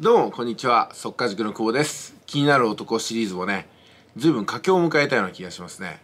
どうも、こんにちは。速稼塾の久保です。気になる男シリーズもね、随分佳境を迎えたような気がしますね。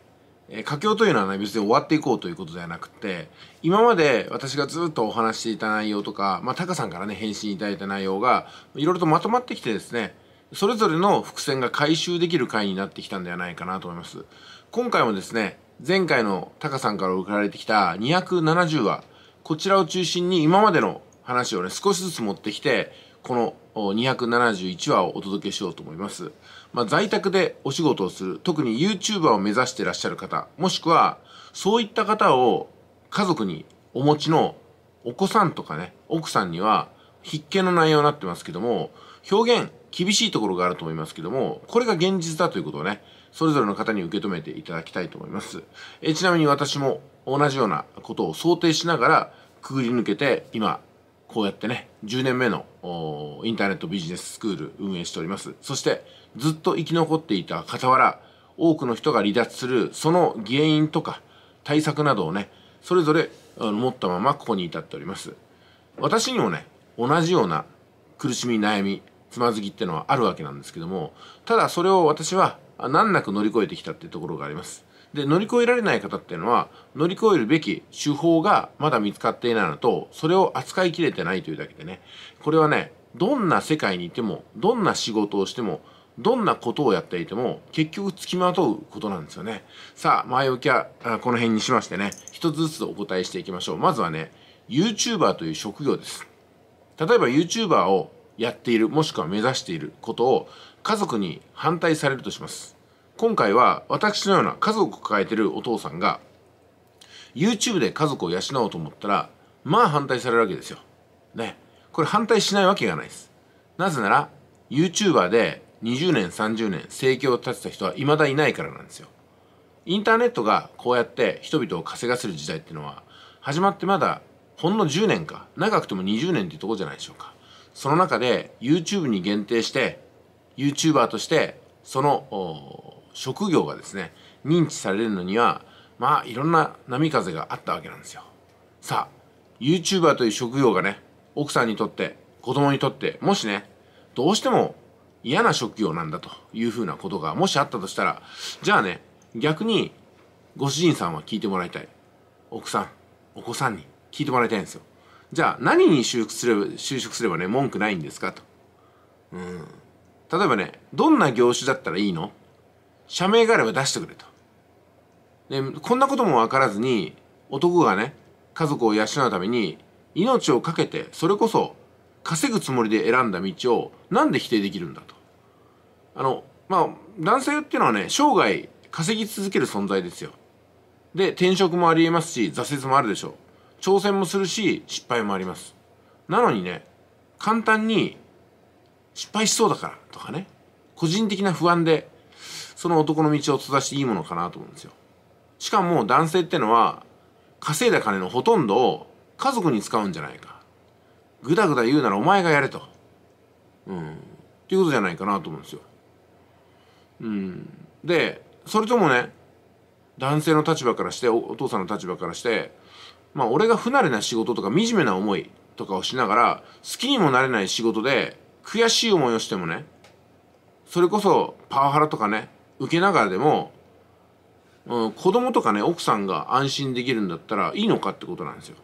えー、佳境というのはね、別に終わっていこうということではなくて、今まで私がずっとお話していた内容とか、まあ、タカさんからね、返信いただいた内容が、いろいろとまとまってきてですね、それぞれの伏線が回収できる回になってきたんではないかなと思います。今回もですね、前回のタカさんから送られてきた270話、こちらを中心に今までの話をね、少しずつ持ってきて、この271話をお届けしようと思います。まあ、在宅でお仕事をする、特に YouTuber を目指してらっしゃる方、もしくはそういった方を家族にお持ちのお子さんとかね、奥さんには必見の内容になってますけども、表現、厳しいところがあると思いますけども、これが現実だということをね、それぞれの方に受け止めていただきたいと思います。えちなみに私も同じようなことを想定しながらくぐり抜けて今こうやってね、10年目のインターネットビジネススクール運営しております。そして、ずっと生き残っていた傍ら、多くの人が離脱する、その原因とか対策などをね、それぞれ持ったままここに至っております。私にもね、同じような苦しみ、悩み、つまずきってのはあるわけなんですけども、ただそれを私は難なく乗り越えてきたっていうところがあります。で乗り越えられない方っていうのは乗り越えるべき手法がまだ見つかっていないのとそれを扱いきれてないというだけでねこれはねどんな世界にいてもどんな仕事をしてもどんなことをやっていても結局付きまとうことなんですよねさあ前置きはこの辺にしましてね一つずつお答えしていきましょうまずはね YouTuber という職業です例えば YouTuber をやっているもしくは目指していることを家族に反対されるとします今回は私のような家族を抱えてるお父さんが YouTube で家族を養おうと思ったらまあ反対されるわけですよ。ね。これ反対しないわけがないです。なぜなら YouTuber で20年30年生計を立てた人は未だいないからなんですよ。インターネットがこうやって人々を稼がせる時代っていうのは始まってまだほんの10年か長くても20年っていうとこじゃないでしょうか。その中で YouTube に限定して YouTuber としてその職業がですね認知されるのにはまあいろんな波風があったわけなんですよさあ YouTuber という職業がね奥さんにとって子供にとってもしねどうしても嫌な職業なんだというふうなことがもしあったとしたらじゃあね逆にご主人さんは聞いてもらいたい奥さんお子さんに聞いてもらいたいんですよじゃあ何に就職すれば就職すればね文句ないんですかとうん例えばねどんな業種だったらいいの社名があれば出してくれと。で、こんなこともわからずに、男がね、家族を養うために、命を懸けて、それこそ、稼ぐつもりで選んだ道を、なんで否定できるんだと。あの、まあ、男性っていうのはね、生涯稼ぎ続ける存在ですよ。で、転職もありえますし、挫折もあるでしょう。挑戦もするし、失敗もあります。なのにね、簡単に、失敗しそうだからとかね、個人的な不安でその男の道を閉ざしていいものかなと思うんですよ。しかも男性ってのは稼いだ金のほとんどを家族に使うんじゃないか。ぐだぐだ言うならお前がやれと。うん。っていうことじゃないかなと思うんですよ。うん。で、それともね、男性の立場からしてお、お父さんの立場からして、まあ俺が不慣れな仕事とか惨めな思いとかをしながら、好きにもなれない仕事で悔しい思いをしてもね、それこそパワハラとかね、受けながらでも、うん、子供とかね奥さんが安心できるんだったらいいのかってことなんですよ。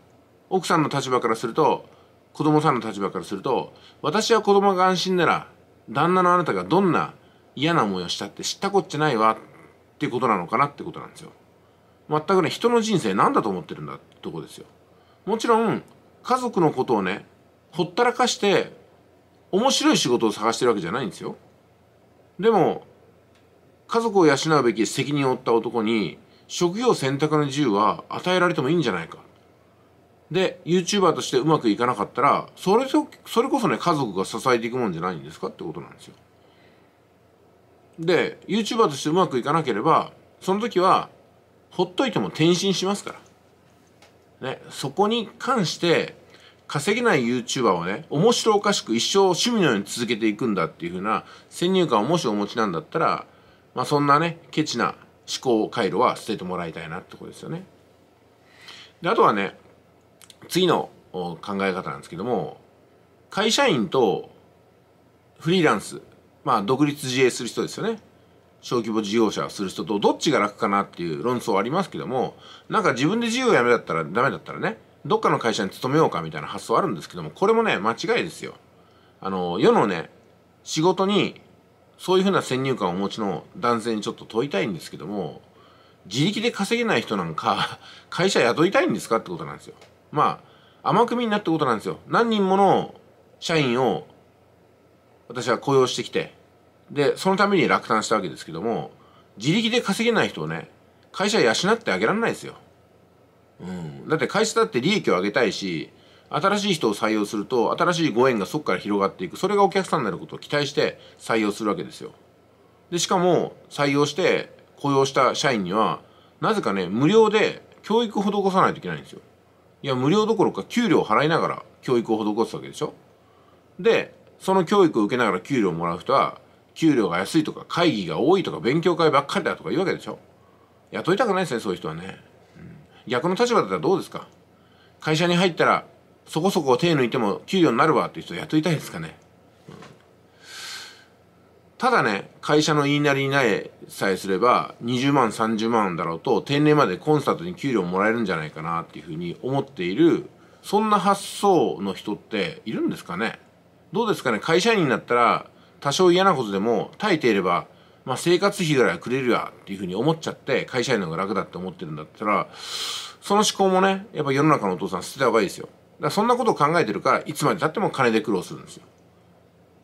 奥さんの立場からすると子供さんの立場からすると私は子供が安心なら旦那のあなたがどんな嫌な思いをしたって知ったこっちゃないわってことなのかなってことなんですよ。全くね人の人生何だと思ってるんだってとこですよ。もちろん家族のことをねほったらかして面白い仕事を探してるわけじゃないんですよ。でも家族を養うべき責任を負った男に、職業選択の自由は与えられてもいいんじゃないか。で、YouTuber としてうまくいかなかったら、それそ、それこそね、家族が支えていくもんじゃないんですかってことなんですよ。で、YouTuber としてうまくいかなければ、その時は、ほっといても転身しますから。ね、そこに関して、稼げない YouTuber をね、面白おかしく一生趣味のように続けていくんだっていうふうな先入観をもしお持ちなんだったら、まあ、そんなねケチな思考回路は捨ててもらいたいなってことですよね。であとはね次の考え方なんですけども会社員とフリーランスまあ独立自営する人ですよね小規模事業者をする人とどっちが楽かなっていう論争ありますけどもなんか自分で事業やめだったらダメだったらねどっかの会社に勤めようかみたいな発想あるんですけどもこれもね間違いですよ。あの世のね仕事にそういうふうな先入観をお持ちの男性にちょっと問いたいんですけども自力で稼げない人なんか 会社雇いたいんですかってことなんですよ。まあ甘組になってことなんですよ。何人もの社員を私は雇用してきてでそのために落胆したわけですけども自力で稼げない人をね会社養ってあげられないですよ。うん、だって会社だって利益を上げたいし新しい人を採用すると新しいご縁がそこから広がっていくそれがお客さんになることを期待して採用するわけですよでしかも採用して雇用した社員にはなぜかね無料で教育を施さないといけないんですよいや無料どころか給料を払いながら教育を施すわけでしょでその教育を受けながら給料をもらう人は給料が安いとか会議が多いとか勉強会ばっかりだとか言うわけでしょ雇いたくないですねそういう人はね、うん、逆の立場だったらどうですか会社に入ったらそこそこ手抜いても給料になるわっていう人雇いたいですかね、うん、ただね会社の言いなりにない、さえすれば20万30万だろうと定年までコンサートに給料もらえるんじゃないかなっていうふうに思っているそんな発想の人っているんですかねどうですかね会社員になったら多少嫌なことでも耐えていれば、まあ、生活費ぐらいはくれるやっていうふうに思っちゃって会社員の方が楽だって思ってるんだったらその思考もねやっぱ世の中のお父さん捨てた方がいいですよ。だそんなことを考えてるから、いつまでたっても金で苦労するんですよ。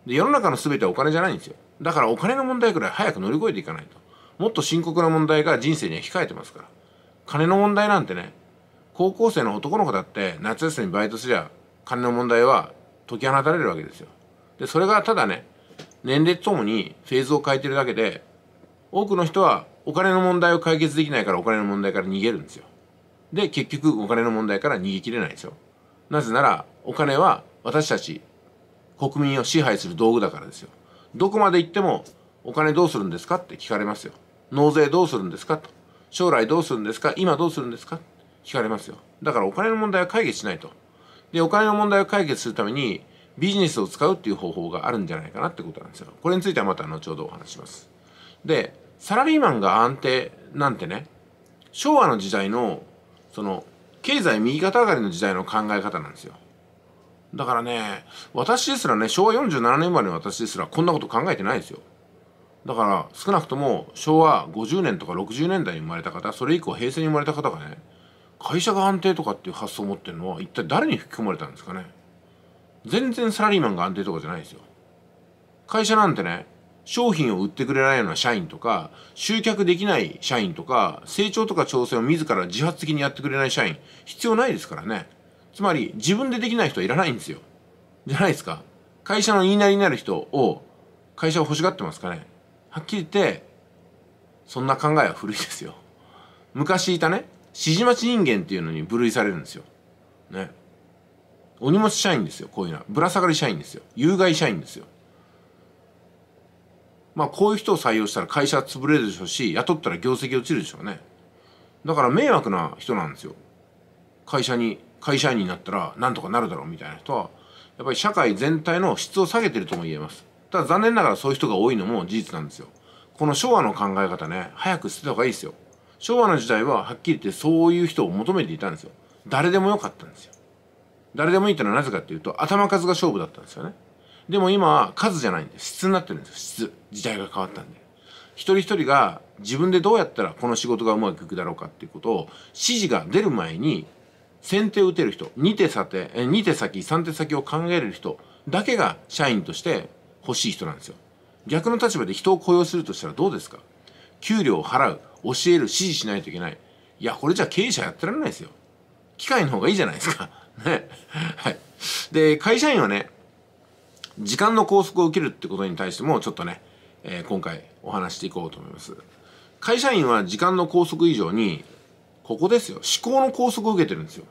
で、世の中の全てはお金じゃないんですよ。だからお金の問題くらい早く乗り越えていかないと。もっと深刻な問題が人生には控えてますから。金の問題なんてね、高校生の男の子だって夏休みバイトすりゃ金の問題は解き放たれるわけですよ。で、それがただね、年齢とともにフェーズを変えてるだけで、多くの人はお金の問題を解決できないからお金の問題から逃げるんですよ。で、結局お金の問題から逃げきれないですよ。なぜならお金は私たち国民を支配する道具だからですよどこまで行ってもお金どうするんですかって聞かれますよ納税どうするんですかと将来どうするんですか今どうするんですか聞かれますよだからお金の問題は解決しないとでお金の問題を解決するためにビジネスを使うっていう方法があるんじゃないかなってことなんですよこれについてはまた後ほどお話しますでサラリーマンが安定なんてね昭和の時代のその経済右肩上がりの時代の考え方なんですよ。だからね、私ですらね、昭和47年生まれの私ですらこんなこと考えてないですよ。だから少なくとも昭和50年とか60年代に生まれた方、それ以降平成に生まれた方がね、会社が安定とかっていう発想を持ってるのは一体誰に吹き込まれたんですかね。全然サラリーマンが安定とかじゃないですよ。会社なんてね、商品を売ってくれないような社員とか、集客できない社員とか、成長とか挑戦を自ら自発的にやってくれない社員、必要ないですからね。つまり、自分でできない人はいらないんですよ。じゃないですか。会社の言いなりになる人を、会社を欲しがってますかね。はっきり言って、そんな考えは古いですよ。昔いたね、指示待ち人間っていうのに部類されるんですよ。ね。お荷物社員ですよ、こういうのは。ぶら下がり社員ですよ。有害社員ですよ。まあ、こういう人を採用したら会社潰れるでしょうし雇ったら業績落ちるでしょうねだから迷惑な人なんですよ会社に会社員になったらなんとかなるだろうみたいな人はやっぱり社会全体の質を下げてるとも言えますただ残念ながらそういう人が多いのも事実なんですよこの昭和の考え方ね早く捨てた方がいいですよ昭和の時代ははっきり言ってそういう人を求めていたんですよ誰でもよかったんですよ誰でもいいってのはなぜかっていうと頭数が勝負だったんですよねでも今は数じゃないんで、す。質になってるんですよ、質。時代が変わったんで。一人一人が自分でどうやったらこの仕事がうまくいくだろうかっていうことを、指示が出る前に、先手を打てる人、二手先、二手先、三手先を考えれる人だけが社員として欲しい人なんですよ。逆の立場で人を雇用するとしたらどうですか給料を払う、教える、指示しないといけない。いや、これじゃ経営者やってられないですよ。機械の方がいいじゃないですか。ね。はい。で、会社員はね、時間の拘束を受けるってことに対してもちょっとね、えー、今回お話していこうと思います会社員は時間の拘束以上にここですよ思考の拘束を受けてるんですよ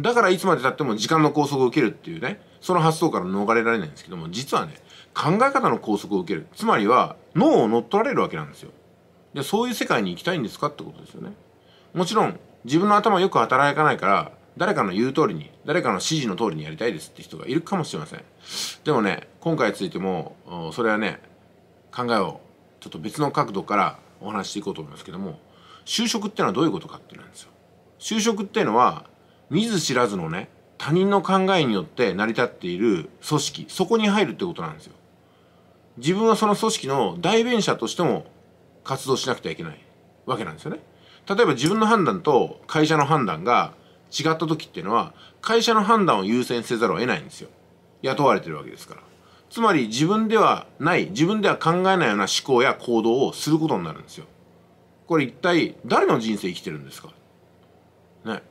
だからいつまでたっても時間の拘束を受けるっていうねその発想から逃れられないんですけども実はね考え方の拘束を受けるつまりは脳を乗っ取られるわけなんですよでそういう世界に行きたいんですかってことですよねもちろん自分の頭よく働かないから誰かの言う通りに誰かの指示の通りにやりたいですって人がいるかもしれませんでもね今回についてもそれはね考えをちょっと別の角度からお話していこうと思いますけども就職ってのはどういうことかってなんですよ。就職っていうのは見ず知らずのね他人の考えによって成り立っている組織そこに入るってことなんですよ。自分はその組織の代弁者としても活動しなくてはいけないわけなんですよね。例えば自分の判断と会社の判断が違った時っていうのは会社の判断を優先せざるを得ないんですよ。雇われてるわけですからつまり自分ではない自分では考えないような思考や行動をすることになるんですよこれ一体誰の人生生きてるんですかね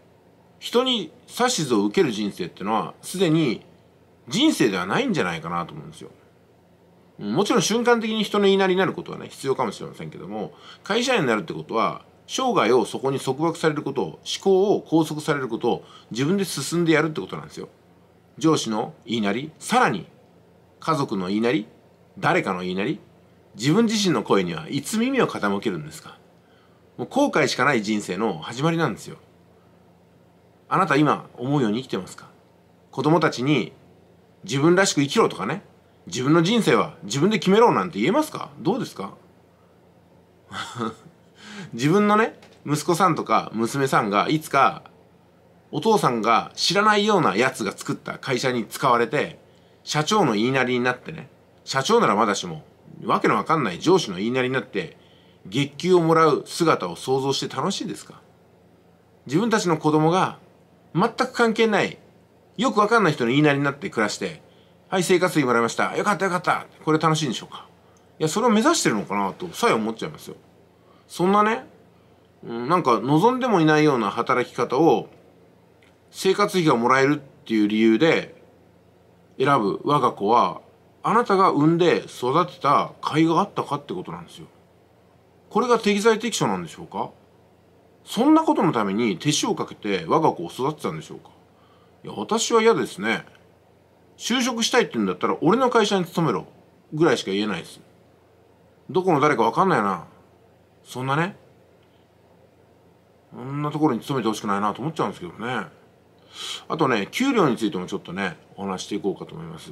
人に指図を受ける人生ってのはすでに人生ではないんじゃないかなと思うんですよもちろん瞬間的に人の言いなりになることはね、必要かもしれませんけども、会社員になるってことは、生涯をそこに束縛されること、思考を拘束されることを自分で進んでやるってことなんですよ。上司の言いなりさらに家族の言いなり誰かの言いなり自分自身の声にはいつ耳を傾けるんですかもう後悔しかない人生の始まりなんですよあなた今思うように生きてますか子供たちに自分らしく生きろとかね自分の人生は自分で決めろなんて言えますかどうですか 自分のね息子さんとか娘さんがいつかお父さんが知らないようなやつが作った会社に使われて、社長の言いなりになってね、社長ならまだしも、わけのわかんない上司の言いなりになって、月給をもらう姿を想像して楽しいですか自分たちの子供が全く関係ない、よくわかんない人の言いなりになって暮らして、はい、生活費もらいました。よかったよかった。これ楽しいんでしょうかいや、それを目指してるのかなとさえ思っちゃいますよ。そんなね、うん、なんか望んでもいないような働き方を生活費がもらえるっていう理由で選ぶ我が子はあなたが産んで育てた甲斐があったかってことなんですよ。これが適材適所なんでしょうかそんなことのために手塩をかけて我が子を育てたんでしょうかいや、私は嫌ですね。就職したいって言うんだったら俺の会社に勤めろぐらいしか言えないです。どこの誰かわかんないな。そんなね、こんなところに勤めてほしくないなと思っちゃうんですけどね。あとね給料についてもちょっとねお話していこうかと思います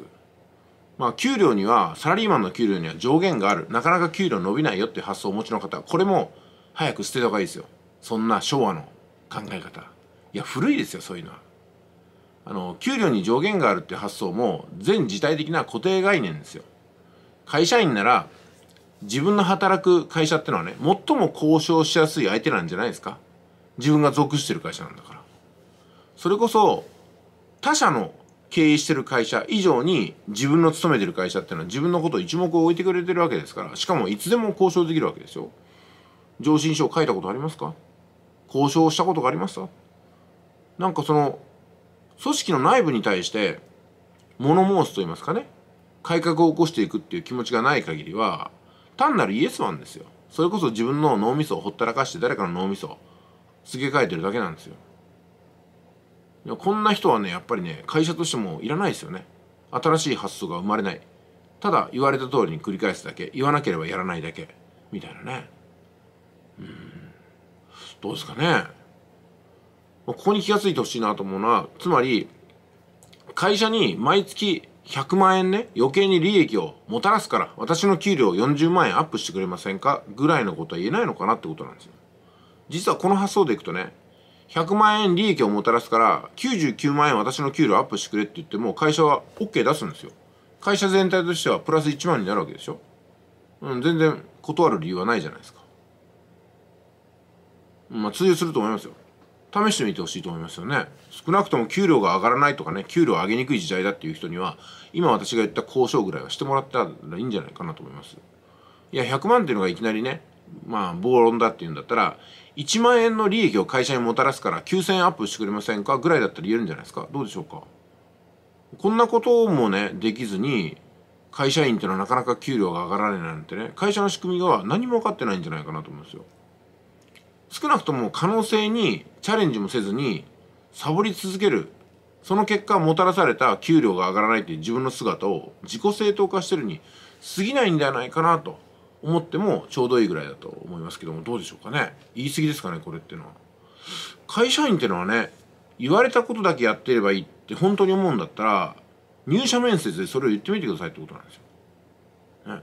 まあ給料にはサラリーマンの給料には上限があるなかなか給料伸びないよって発想をお持ちの方これも早く捨てた方がいいですよそんな昭和の考え方いや古いですよそういうのはあの給料に上限があるって発想も全時代的な固定概念ですよ会社員なら自分の働く会社ってのはね最も交渉しやすい相手なんじゃないですか自分が属してる会社なんだからそれこそ他社の経営してる会社以上に自分の勤めてる会社っていうのは自分のことを一目置いてくれてるわけですからしかもいつでも交渉できるわけですよ上申書を書いたことありますか交渉したことがありますかなんかその組織の内部に対して物申すと言いますかね改革を起こしていくっていう気持ちがない限りは単なるイエスマンですよそれこそ自分の脳みそをほったらかして誰かの脳みそをすげ替えてるだけなんですよこんな人はねやっぱりね会社としてもいらないですよね新しい発想が生まれないただ言われた通りに繰り返すだけ言わなければやらないだけみたいなねうんどうですかねここに気が付いてほしいなと思うのはつまり会社に毎月100万円ね余計に利益をもたらすから私の給料40万円アップしてくれませんかぐらいのことは言えないのかなってことなんですよ実はこの発想でいくとね100万円利益をもたらすから99万円私の給料アップしてくれって言っても会社は OK 出すんですよ会社全体としてはプラス1万になるわけでしょ、うん、全然断る理由はないじゃないですかまあ通用すると思いますよ試してみてほしいと思いますよね少なくとも給料が上がらないとかね給料上げにくい時代だっていう人には今私が言った交渉ぐらいはしてもらったらいいんじゃないかなと思いますいや100万っていうのがいきなりねまあ暴論だっていうんだったら1万円の利益を会社にもたらすから9000円アップしてくれませんかぐらいだったら言えるんじゃないですかどうでしょうかこんなこともねできずに会社員っていうのはなかなか給料が上がらないなんてね会社の仕組みが何も分かってないんじゃないかなと思うんですよ少なくとも可能性にチャレンジもせずにサボり続けるその結果もたらされた給料が上がらないっていう自分の姿を自己正当化してるに過ぎないんではないかなと思ってもちょうどいいぐらいだと思いますけどもどうでしょうかね言い過ぎですかねこれってのは会社員ってのはね言われたことだけやってればいいって本当に思うんだったら入社面接でそれを言ってみてくださいってことなんですよ、ね、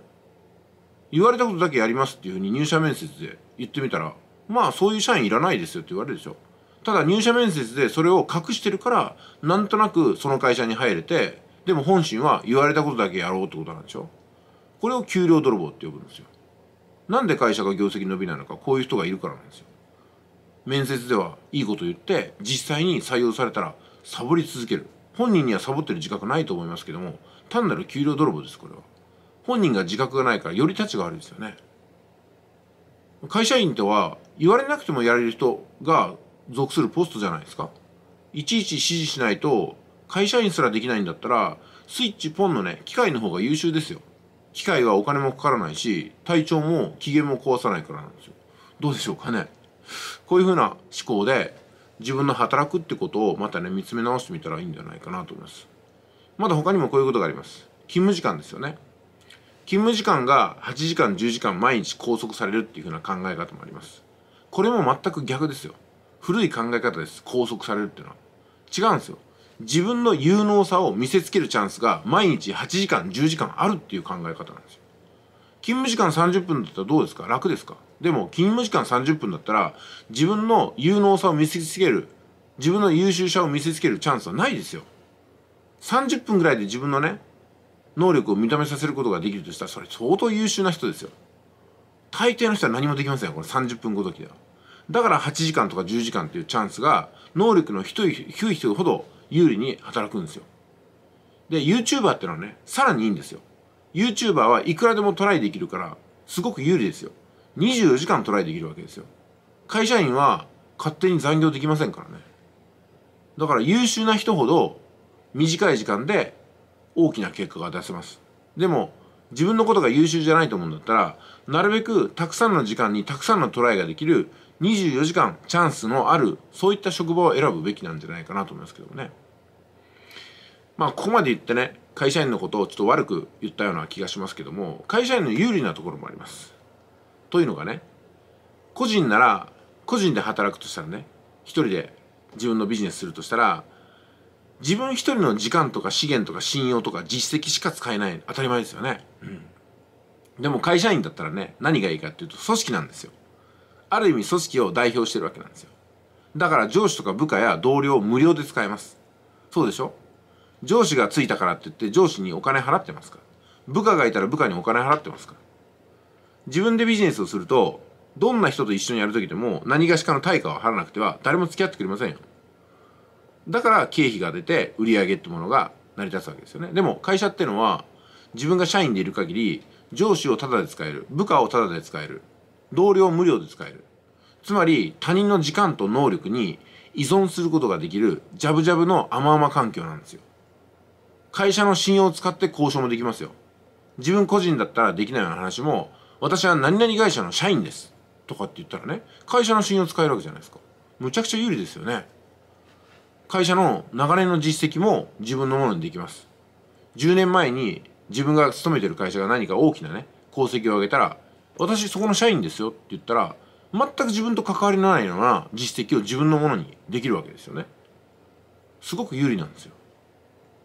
言われたことだけやりますっていうふうに入社面接で言ってみたらまあそういう社員いらないですよって言われるでしょただ入社面接でそれを隠してるからなんとなくその会社に入れてでも本心は言われたことだけやろうってことなんでしょこれを給料泥棒って呼ぶんですよなんで会社が業績伸びないのかこういう人がいるからなんですよ面接ではいいこと言って実際に採用されたらサボり続ける本人にはサボってる自覚ないと思いますけども単なる給料泥棒ですこれは本人が自覚がないからより立ちが悪いですよね会社員とは言われなくてもやれる人が属するポストじゃないですかいちいち指示しないと会社員すらできないんだったらスイッチポンのね機械の方が優秀ですよ機械はお金もかからないし体調も機嫌も壊さないからなんですよどうでしょうかねこういうふうな思考で自分の働くってことをまたね見つめ直してみたらいいんじゃないかなと思いますまだ他にもこういうことがあります勤務時間ですよね勤務時間が8時間10時間毎日拘束されるっていうふうな考え方もありますこれも全く逆ですよ古い考え方です拘束されるっていうのは違うんですよ自分の有能さを見せつけるチャンスが毎日8時間10時間あるっていう考え方なんですよ勤務時間30分だったらどうですか楽ですかでも勤務時間30分だったら自分の有能さを見せつける自分の優秀者を見せつけるチャンスはないですよ30分ぐらいで自分のね能力を認めさせることができるとしたらそれ相当優秀な人ですよ大抵の人は何もできませんよこれ30分ごときではだから8時間とか10時間っていうチャンスが能力の低い人ほど有利に働くんですよ。で、YouTuber ってのはね、さらにいいんですよ。YouTuber はいくらでもトライできるから、すごく有利ですよ。24時間トライできるわけですよ。会社員は勝手に残業できませんからね。だから優秀な人ほど短い時間で大きな結果が出せます。でも自分のことが優秀じゃないと思うんだったら、なるべくたくさんの時間にたくさんのトライができる24時間チャンスのあるそういった職場を選ぶべきなんじゃないかなと思いますけどもねまあここまで言ってね会社員のことをちょっと悪く言ったような気がしますけども会社員の有利なところもありますというのがね個人なら個人で働くとしたらね一人で自分のビジネスするとしたら自分一人の時間とか資源とか信用とか実績しか使えない当たり前ですよね、うん、でも会社員だったらね何がいいかっていうと組織なんですよある意味組織を代表してるわけなんですよだから上司とか部下や同僚を無料で使えますそうでしょ上司がついたからって言って上司にお金払ってますか部下がいたら部下にお金払ってますか自分でビジネスをするとどんな人と一緒にやる時でも何がしかの対価を払わなくては誰も付き合ってくれませんよだから経費が出て売り上げってものが成り立つわけですよねでも会社ってのは自分が社員でいる限り上司をタダで使える部下をタダで使える同僚無料で使えるつまり他人の時間と能力に依存することができるジャブジャブの甘々環境なんですよ。会社の信用を使って交渉もできますよ。自分個人だったらできないような話も、私は何々会社の社員です。とかって言ったらね、会社の信用使えるわけじゃないですか。むちゃくちゃ有利ですよね。会社の長年の実績も自分のものにできます。10年前に自分が勤めてる会社が何か大きなね、功績を上げたら、私そこの社員ですよって言ったら、全く自分と関わりのないような実績を自分のものにできるわけですよね。すごく有利なんですよ。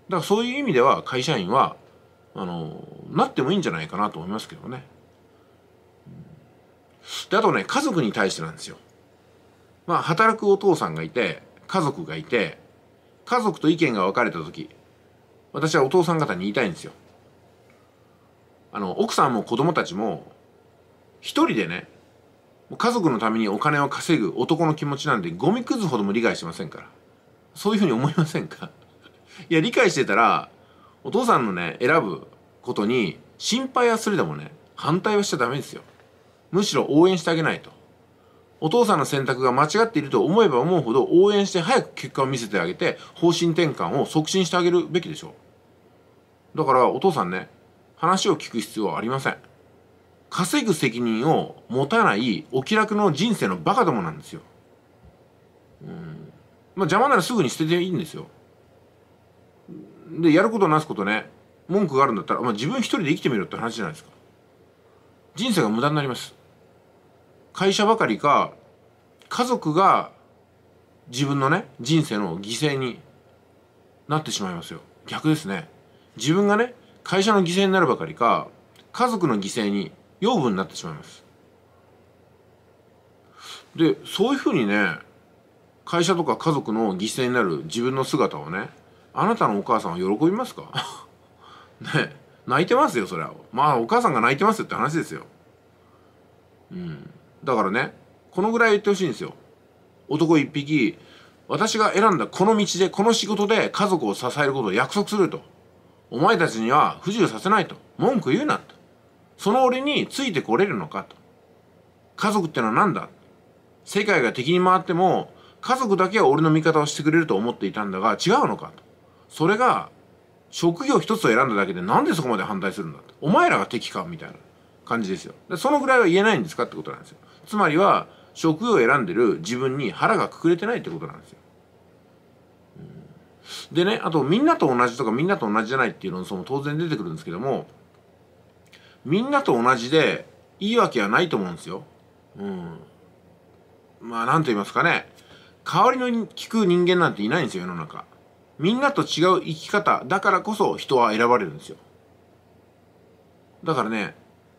だからそういう意味では会社員は、あの、なってもいいんじゃないかなと思いますけどね。で、あとね、家族に対してなんですよ。まあ、働くお父さんがいて、家族がいて、家族と意見が分かれた時、私はお父さん方に言いたいんですよ。あの、奥さんも子供たちも、一人でね、家族のためにお金を稼ぐ男の気持ちなんてゴミくずほども理解してませんからそういうふうに思いませんか いや理解してたらお父さんのね選ぶことに心配はするでもね反対はしちゃダメですよむしろ応援してあげないとお父さんの選択が間違っていると思えば思うほど応援して早く結果を見せてあげて方針転換を促進してあげるべきでしょうだからお父さんね話を聞く必要はありません稼ぐ責任を持たないお気楽の人生のバカどもなんですよ。うん。まあ邪魔ならすぐに捨てていいんですよ。で、やることなすことね、文句があるんだったら、まあ自分一人で生きてみろって話じゃないですか。人生が無駄になります。会社ばかりか、家族が自分のね、人生の犠牲になってしまいますよ。逆ですね。自分がね、会社の犠牲になるばかりか、家族の犠牲に養分になってしまいますでそういうふうにね会社とか家族の犠牲になる自分の姿をねあなたのお母さんは喜びますか ね泣いてますよそれは。まあお母さんが泣いてますよって話ですようんだからねこのぐらい言ってほしいんですよ男一匹私が選んだこの道でこの仕事で家族を支えることを約束するとお前たちには不自由させないと文句言うなとその俺についてこれるのかと。家族ってのは何だ世界が敵に回っても、家族だけは俺の味方をしてくれると思っていたんだが、違うのかと。それが、職業一つを選んだだけでなんでそこまで反対するんだと。お前らが敵かみたいな感じですよ。そのぐらいは言えないんですかってことなんですよ。つまりは、職業を選んでる自分に腹がくくれてないってことなんですよ。でね、あとみんなと同じとかみんなと同じじゃないっていう論争も当然出てくるんですけども、みんなと同じでいいわけはないと思うんですよ。うん。まあ何と言いますかね。代わりの聞く人間なんていないんですよ、世の中。みんなと違う生き方だからこそ人は選ばれるんですよ。だからね、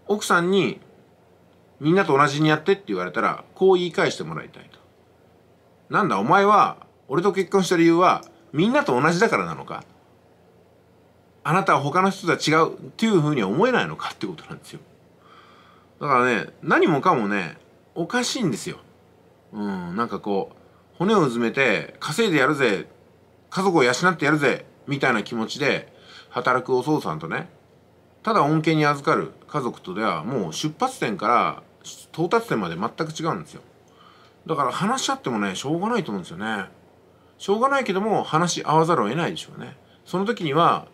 奥さんにみんなと同じにやってって言われたら、こう言い返してもらいたいと。なんだ、お前は、俺と結婚した理由は、みんなと同じだからなのかあなたは他の人とは違うっていうふうには思えないのかってことなんですよだからね何もかもねおかしいんですようんなんかこう骨をうずめて稼いでやるぜ家族を養ってやるぜみたいな気持ちで働くお父さんとねただ恩恵に預かる家族とではもう出発点から到達点まで全く違うんですよだから話し合ってもねしょうがないと思うんですよねしょうがないけども話し合わざるを得ないでしょうねその時には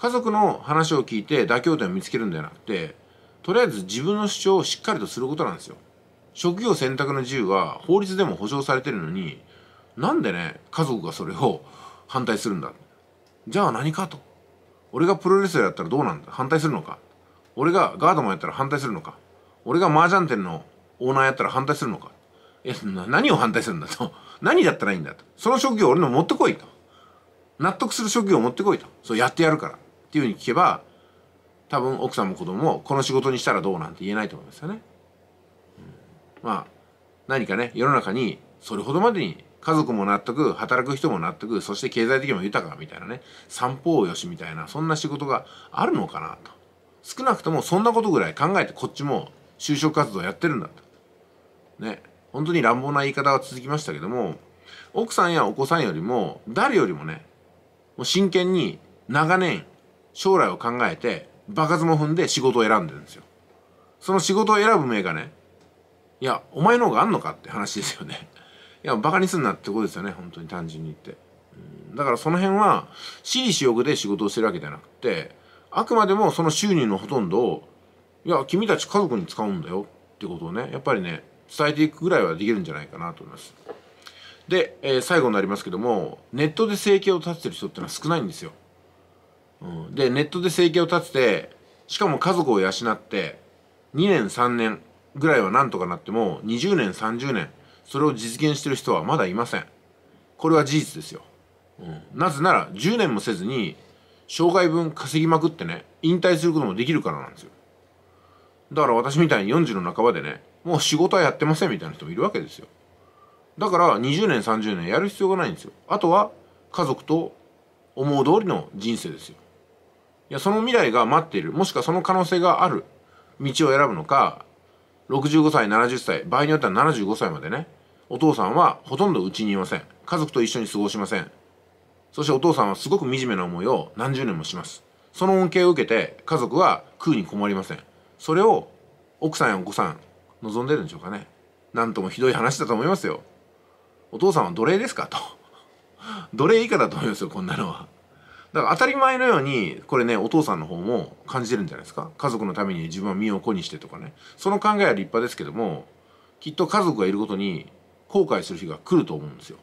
家族の話を聞いて妥協点を見つけるんじゃなくてとりあえず自分の主張をしっかりとすることなんですよ職業選択の自由は法律でも保障されてるのになんでね家族がそれを反対するんだじゃあ何かと俺がプロレスラーやったらどうなんだ反対するのか俺がガードマンやったら反対するのか俺が麻雀店のオーナーやったら反対するのかえ何を反対するんだと 何だったらいいんだとその職業俺の持ってこいと納得する職業を持ってこいとそうやってやるからっていうふうに聞けば多分奥さんも子供もこの仕事にしたらどうなんて言えないと思いますよね。まあ何かね世の中にそれほどまでに家族も納得働く人も納得そして経済的にも豊かみたいなね三方よしみたいなそんな仕事があるのかなと少なくともそんなことぐらい考えてこっちも就職活動やってるんだとね本当に乱暴な言い方は続きましたけども奥さんやお子さんよりも誰よりもねもう真剣に長年将来を考えて場数も踏んで仕事を選んでるんですよその仕事を選ぶ目がねいやお前の方があんのかって話ですよね いやバカにすんなってことですよね本当に単純に言ってだからその辺は私利私欲で仕事をしてるわけじゃなくてあくまでもその収入のほとんどをいや君たち家族に使うんだよってことをねやっぱりね伝えていくぐらいはできるんじゃないかなと思いますで、えー、最後になりますけどもネットで生計を立ててる人ってのは少ないんですようん、でネットで生計を立ててしかも家族を養って2年3年ぐらいはなんとかなっても20年30年それを実現してる人はまだいませんこれは事実ですよ、うん、なぜなら10年もせずに生涯分稼ぎまくってね引退することもできるからなんですよだから私みたいに40の半ばでねもう仕事はやってませんみたいな人もいるわけですよだから20年30年やる必要がないんですよあとは家族と思う通りの人生ですよいやその未来が待っているもしくはその可能性がある道を選ぶのか65歳70歳場合によっては75歳までねお父さんはほとんどうちにいません家族と一緒に過ごしませんそしてお父さんはすごく惨めな思いを何十年もしますその恩恵を受けて家族は食うに困りませんそれを奥さんやお子さん望んでるんでしょうかねなんともひどい話だと思いますよお父さんは奴隷ですかと奴隷以下だと思いますよこんなのはだから当たり前のようにこれねお父さんの方も感じてるんじゃないですか家族のために自分は身を粉にしてとかねその考えは立派ですけどもきっと家族がいることに後悔する日が来ると思うんですよ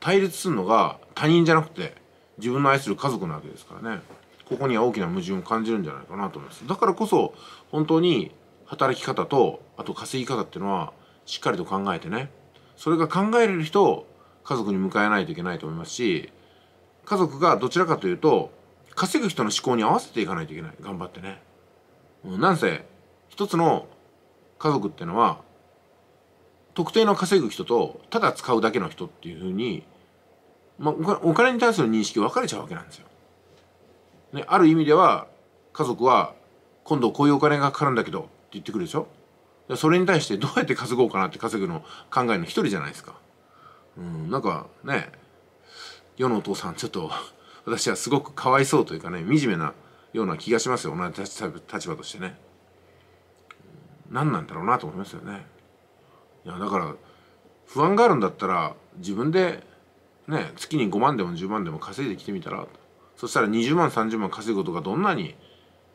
対立するのが他人じゃなくて自分の愛する家族なわけですからねここには大きな矛盾を感じるんじゃないかなと思いますだからこそ本当に働き方とあと稼ぎ方っていうのはしっかりと考えてねそれが考えれる人を家族に迎えないといけないと思いますし家族がどちらかというと稼ぐ人の思考に合わせていかないといけない頑張ってね、うん、なんせ一つの家族ってのは特定の稼ぐ人とただ使うだけの人っていうふうに、まあ、お金に対する認識分かれちゃうわけなんですよ。ね、ある意味では家族は今度こういうお金がかかるんだけどって言ってくるでしょそれに対してどうやって稼ごうかなって稼ぐの考えの一人じゃないですか。うん、なんかね世のお父さんちょっと私はすごくかわいそうというかね惨めなような気がしますよ同じ立場としてね何なんだろうなと思いますよねいやだから不安があるんだったら自分でね月に5万でも10万でも稼いできてみたらそしたら20万30万稼ぐことがどんなに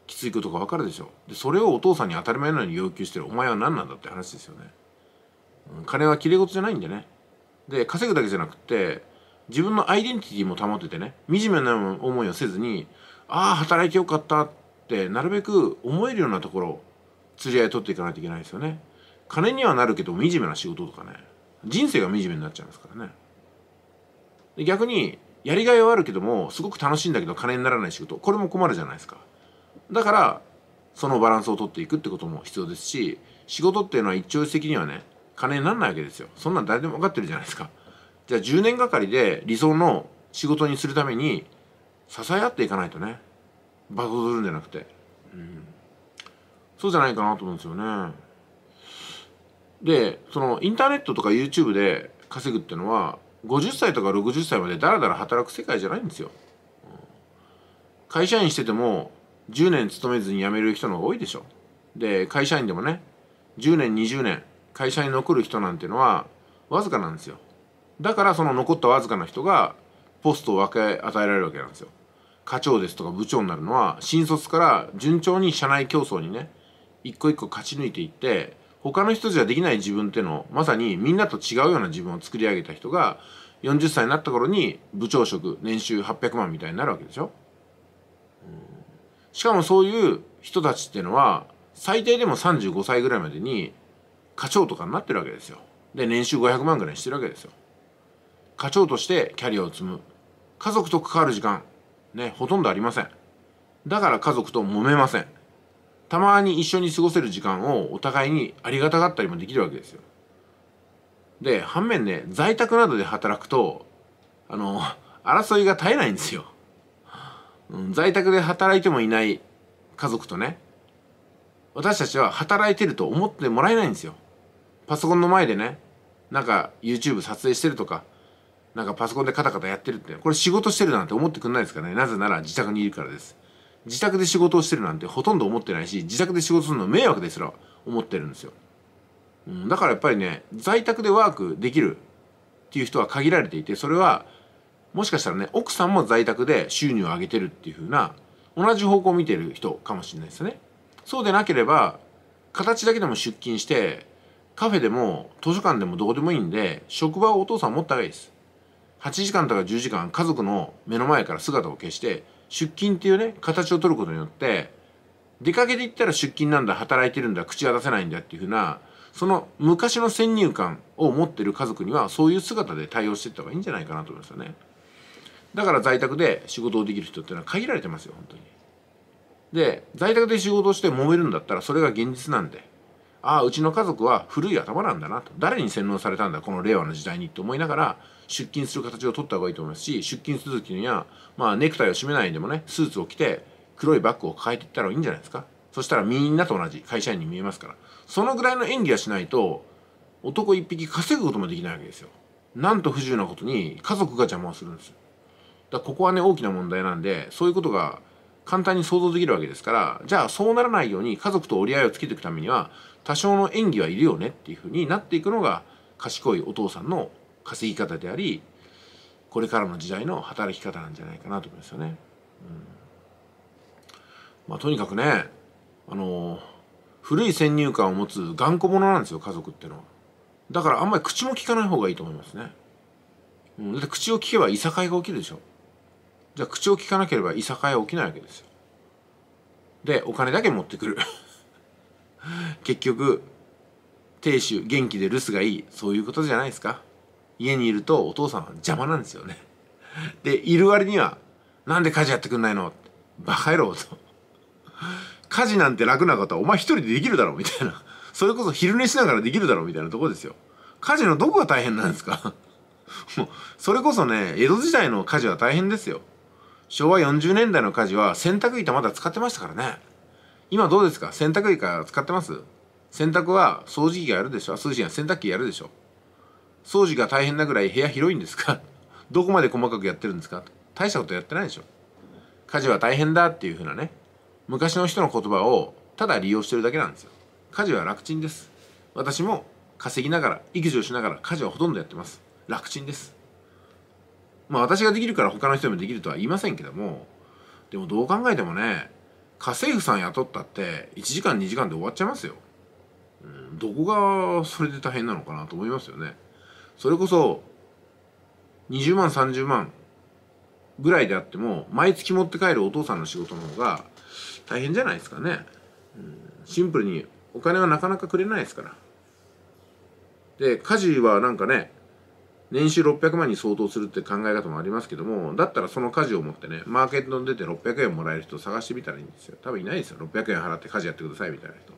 きついことか分かるでしょでそれをお父さんに当たり前のように要求してるお前は何なんだって話ですよね、うん、金はきれい事じゃないんでねで稼ぐだけじゃなくって自分のアイデンティティも保ててね惨めな思いをせずにああ働いてよかったってなるべく思えるようなところを釣り合い取っていかないといけないですよね金にはなるけど惨めな仕事とかね人生が惨めになっちゃいますからね逆にやりがいはあるけどもすごく楽しいんだけど金にならない仕事これも困るじゃないですかだからそのバランスを取っていくってことも必要ですし仕事っていうのは一朝一夕にはね金にならないわけですよそんなん誰でも分かってるじゃないですかじゃあ10年がかりで理想の仕事にするために支え合っていかないとねバトするんじゃなくて、うん、そうじゃないかなと思うんですよね。でそのインターネットとか YouTube で稼ぐってのは50歳とか60歳までだらだら働く世界じゃないんですよ。会社員してても10年勤めずに辞める人の方が多いでしょ。で会社員でもね10年20年会社に残る人なんてのはわずかなんですよ。だからその残ったわずかな人がポストを分け与えられるわけなんですよ課長ですとか部長になるのは新卒から順調に社内競争にね一個一個勝ち抜いていって他の人じゃできない自分っていうのをまさにみんなと違うような自分を作り上げた人が40歳になった頃に部長職年収800万みたいになるわけでしょ、うしかもそういう人たちっていうのは最低でも35歳ぐらいまでに課長とかになってるわけですよで年収500万ぐらいしてるわけですよ課長としてキャリアを積む家族と関わる時間ねほとんどありませんだから家族と揉めませんたまに一緒に過ごせる時間をお互いにありがたかったりもできるわけですよで反面ね在宅などで働くとあの争いが絶えないんですよ、うん、在宅で働いてもいない家族とね私たちは働いてると思ってもらえないんですよパソコンの前でねなんか YouTube 撮影してるとかなんかパソコンでカタカタやってるってこれ仕事してるなんて思ってくんないですかねなぜなら自宅にいるからです自宅で仕事をしてるなんてほとんど思ってないし自宅で仕事するの迷惑ですら思ってるんですよ、うん、だからやっぱりね在宅でワークできるっていう人は限られていてそれはもしかしたらね奥さんも在宅で収入を上げてるっていう風な同じ方向を見てる人かもしれないですよねそうでなければ形だけでも出勤してカフェでも図書館でもどこでもいいんで職場をお父さん持った方がいいです8時間とか10時間家族の目の前から姿を消して出勤っていうね形を取ることによって出かけていったら出勤なんだ働いてるんだ口は出せないんだっていうふうなその昔の先入観を持ってる家族にはそういう姿で対応していった方がいいんじゃないかなと思いますよねだから在宅で仕事をできる人っていうのは限られてますよ本当にで在宅で仕事をして揉めるんだったらそれが現実なんでああうちの家族は古い頭なんだなと誰に洗脳されたんだこの令和の時代にって思いながら出勤する形を取った方がいいと思いますし出勤する時には、まあ、ネクタイを締めないでもねスーツを着て黒いバッグを抱えていったらいいんじゃないですかそしたらみんなと同じ会社員に見えますからそのぐらいの演技はしないと男1匹稼ぐこともできないわけですよなんと不自由なことに家族が邪魔をするんですよだここはね大きな問題なんでそういうことが簡単に想像できるわけですからじゃあそうならないように家族と折り合いをつけていくためには多少の演技はいるよねっていうふうになっていくのが賢いお父さんの稼ぎ方でありこれからの時代の働き方なんじゃないかなと思いますよね。うん、まあ、とにかくねあの古い先入観を持つ頑固者なんですよ家族ってのは。だからあんまり口も聞かない方がいいと思いますね。うん、だって口を聞けばいさかいが起きるでしょ。じゃあ口を聞かなければいさかいは起きないわけですよ。でお金だけ持ってくる。結局亭主元気で留守がいいそういうことじゃないですか家にいるとお父さんは邪魔なんですよねでいる割には「なんで家事やってくんないの?」バカ野郎と「家事なんて楽なことはお前一人でできるだろ」みたいなそれこそ昼寝しながらできるだろみたいなとこですよ家事のどこが大変なんですかもうそれこそね江戸時代の家事は大変ですよ昭和40年代の家事は洗濯板まだ使ってましたからね今どうですか洗濯機から使ってます洗濯は掃除機がやるでしょ数字や洗濯機やるでしょ掃除が大変なぐらい部屋広いんですかどこまで細かくやってるんですか大したことやってないでしょ家事は大変だっていうふうなね昔の人の言葉をただ利用してるだけなんですよ家事は楽ちんです私も稼ぎながら育児をしながら家事はほとんどやってます楽ちんですまあ私ができるから他の人もできるとは言いませんけどもでもどう考えてもね家政婦さん雇ったって1時間2時間で終わっちゃいますよ、うん、どこがそれで大変なのかなと思いますよねそれこそ20万30万ぐらいであっても毎月持って帰るお父さんの仕事の方が大変じゃないですかね、うん、シンプルにお金はなかなかくれないですからで家事はなんかね年収600万に相当するって考え方もありますけども、だったらその家事を持ってね、マーケットに出て600円もらえる人を探してみたらいいんですよ。多分いないですよ。600円払って家事やってくださいみたいな人。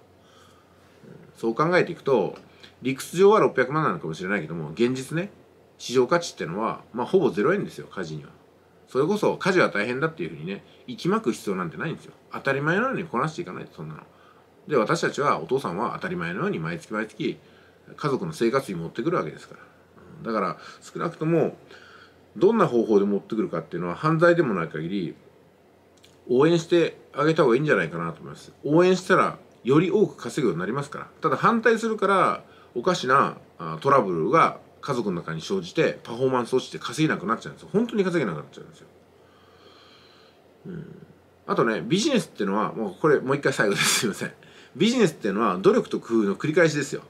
そう考えていくと、理屈上は600万なのかもしれないけども、現実ね、市場価値ってのは、まあ、ほぼ0円ですよ、家事には。それこそ家事は大変だっていうふうにね、きまく必要なんてないんですよ。当たり前のようにこなしていかないと、そんなの。で、私たちは、お父さんは当たり前のように毎月毎月、家族の生活費持ってくるわけですから。だから少なくともどんな方法で持ってくるかっていうのは犯罪でもない限り応援してあげた方がいいんじゃないかなと思います応援したらより多く稼ぐようになりますからただ反対するからおかしなトラブルが家族の中に生じてパフォーマンス落ちて稼げなくなっちゃうんですよ本当に稼げなくなっちゃうんですよ、うん、あとねビジネスっていうのはもうこれもう一回最後ですすいませんビジネスっていうのは努力と工夫の繰り返しですよ、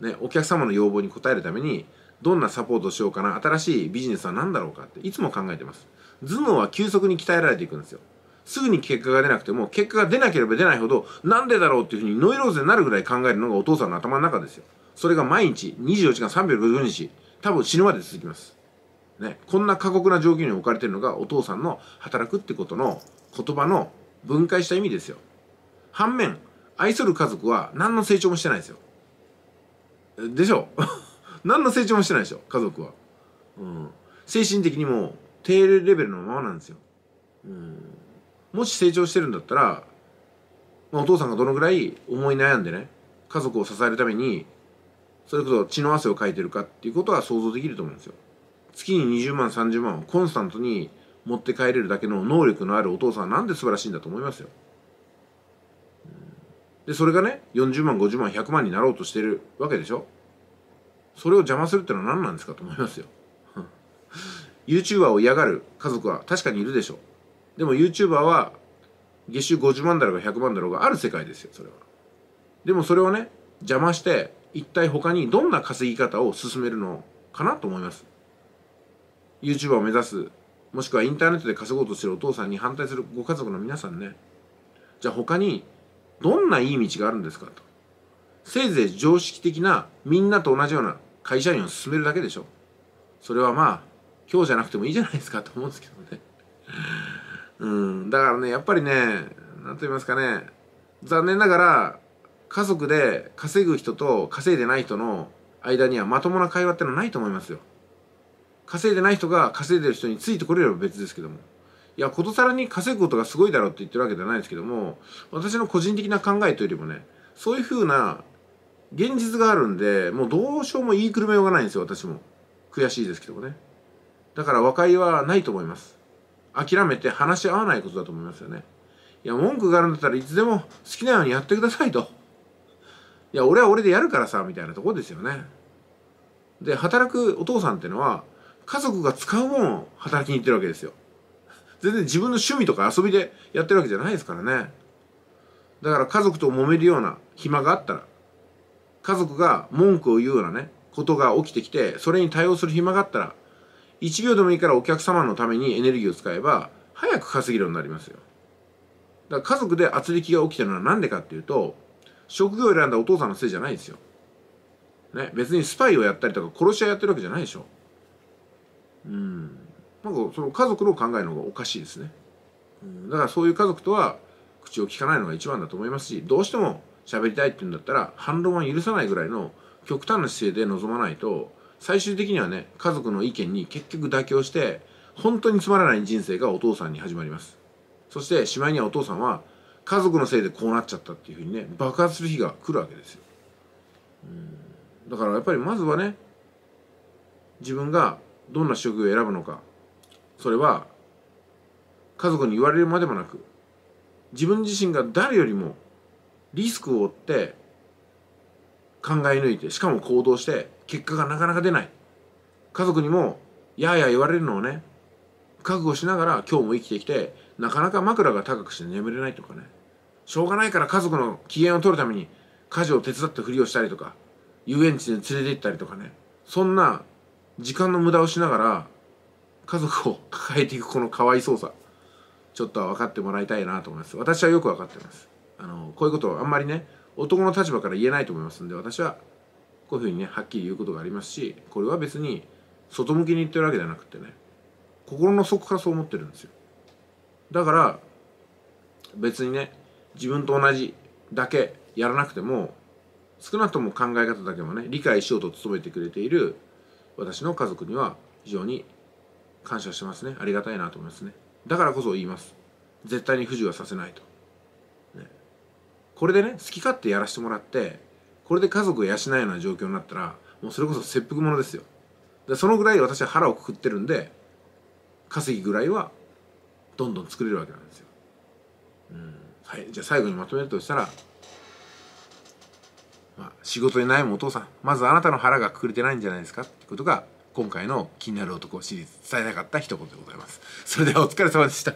ね、お客様の要望に応えるためにどんなサポートしようかな、新しいビジネスは何だろうかっていつも考えてます。頭脳は急速に鍛えられていくんですよ。すぐに結果が出なくても、結果が出なければ出ないほど、なんでだろうっていうふうにノイローゼになるぐらい考えるのがお父さんの頭の中ですよ。それが毎日、24時間350日、多分死ぬまで続きます。ね、こんな過酷な状況に置かれてるのがお父さんの働くってことの言葉の分解した意味ですよ。反面、愛する家族は何の成長もしてないですよ。でしょ何の成長もしてないでしょ家族は、うん、精神的にも低レベルのままなんですよ、うん、もし成長してるんだったら、まあ、お父さんがどのぐらい思い悩んでね家族を支えるためにそれこそ血の汗をかいてるかっていうことは想像できると思うんですよ月に20万30万をコンスタントに持って帰れるだけの能力のあるお父さんなんで素晴らしいんだと思いますよでそれがね40万50万100万になろうとしてるわけでしょそれを邪魔するってのは何なんですかと思いますよ YouTuber を嫌がる家族は確かにいるでしょうでも YouTuber は月収50万だろうが100万だろうがある世界ですよそれはでもそれをね邪魔して一体他にどんな稼ぎ方を進めるのかなと思います YouTuber を目指すもしくはインターネットで稼ごうとしてるお父さんに反対するご家族の皆さんねじゃあ他にどんないい道があるんですかとせいぜい常識的なみんなと同じような会社員を進めるだけでしょそれはまあ今日じゃなくてもいいじゃないですか と思うんですけどね うんだからねやっぱりね何と言いますかね残念ながら家族で稼ぐ人と稼いでない人の間にはまともな会話ってのはないと思いますよ稼いでない人が稼いでる人についてこれれば別ですけどもいやことさらに稼ぐことがすごいだろうって言ってるわけじゃないですけども私の個人的な考えというよりもねそういうふうな現実があるんでもうどうしようも言いくるめようがないんですよ私も悔しいですけどもねだから和解はないと思います諦めて話し合わないことだと思いますよねいや文句があるんだったらいつでも好きなようにやってくださいといや俺は俺でやるからさみたいなとこですよねで働くお父さんってのは家族が使うもんを働きに行ってるわけですよ全然自分の趣味とか遊びでやってるわけじゃないですからねだから家族と揉めるような暇があったら家族が文句を言うようなねことが起きてきてそれに対応する暇があったら1秒でもいいからお客様のためにエネルギーを使えば早く稼げるようになりますよだから家族で圧力が起きてるのは何でかっていうと職業を選んだお父さんのせいじゃないですよ、ね、別にスパイをやったりとか殺し屋やってるわけじゃないでしょうんなんかその家族の考えの方がおかしいですね、うん、だからそういう家族とは口を聞かないのが一番だと思いますしどうしても喋りたいって言うんだったら反論は許さないぐらいの極端な姿勢で臨まないと最終的にはね家族の意見に結局妥協して本当につまらない人生がお父さんに始まりますそしてしまいにはお父さんは家族のせいでこうなっちゃったっていうふうにね爆発する日が来るわけですよだからやっぱりまずはね自分がどんな職業を選ぶのかそれは家族に言われるまでもなく自分自身が誰よりもリスクを負って考え抜いてしかも行動して結果がなかなか出ない家族にもやや言われるのをね覚悟しながら今日も生きてきてなかなか枕が高くして眠れないとかねしょうがないから家族の機嫌を取るために家事を手伝ってふりをしたりとか遊園地に連れて行ったりとかねそんな時間の無駄をしながら家族を抱えていくこのかわいそうさちょっとは分かってもらいたいなと思います私はよく分かってますあのこういうことをあんまりね男の立場から言えないと思いますんで私はこういうふうにねはっきり言うことがありますしこれは別に外向きに言ってるわけじゃなくてね心の底からそう思ってるんですよだから別にね自分と同じだけやらなくても少なくとも考え方だけもね理解しようと努めてくれている私の家族には非常に感謝してますねありがたいなと思いますねだからこそ言います絶対に不自由はさせないとこれでね好き勝手やらせてもらってこれで家族を養うような状況になったらもうそれこそ切腹者ですよでそのぐらい私は腹をくくってるんで稼ぎぐらいはどんどん作れるわけなんですよ、うん、はいじゃあ最後にまとめるとしたら、まあ、仕事に悩むお父さんまずあなたの腹がくくれてないんじゃないですかってことが今回の「気になる男」シリーズ伝えたかった一言でございますそれではお疲れ様でした